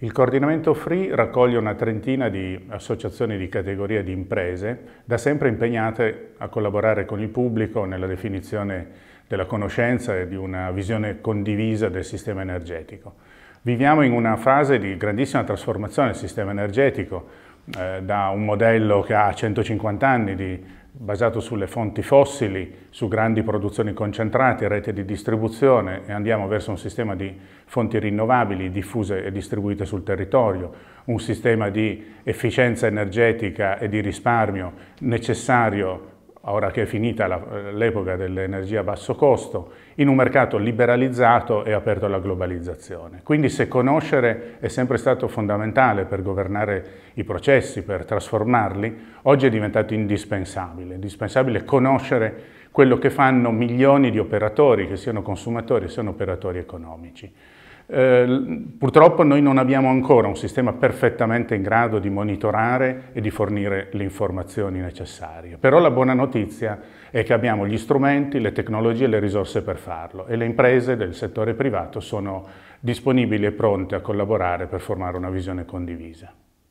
Il coordinamento Free raccoglie una trentina di associazioni di categoria di imprese, da sempre impegnate a collaborare con il pubblico nella definizione della conoscenza e di una visione condivisa del sistema energetico. Viviamo in una fase di grandissima trasformazione del sistema energetico, eh, da un modello che ha 150 anni di, basato sulle fonti fossili, su grandi produzioni concentrate, rete di distribuzione e andiamo verso un sistema di fonti rinnovabili diffuse e distribuite sul territorio, un sistema di efficienza energetica e di risparmio necessario ora che è finita l'epoca dell'energia a basso costo, in un mercato liberalizzato e aperto alla globalizzazione. Quindi se conoscere è sempre stato fondamentale per governare i processi, per trasformarli, oggi è diventato indispensabile. È indispensabile conoscere quello che fanno milioni di operatori, che siano consumatori, che siano operatori economici. Eh, purtroppo noi non abbiamo ancora un sistema perfettamente in grado di monitorare e di fornire le informazioni necessarie, però la buona notizia è che abbiamo gli strumenti, le tecnologie e le risorse per farlo e le imprese del settore privato sono disponibili e pronte a collaborare per formare una visione condivisa.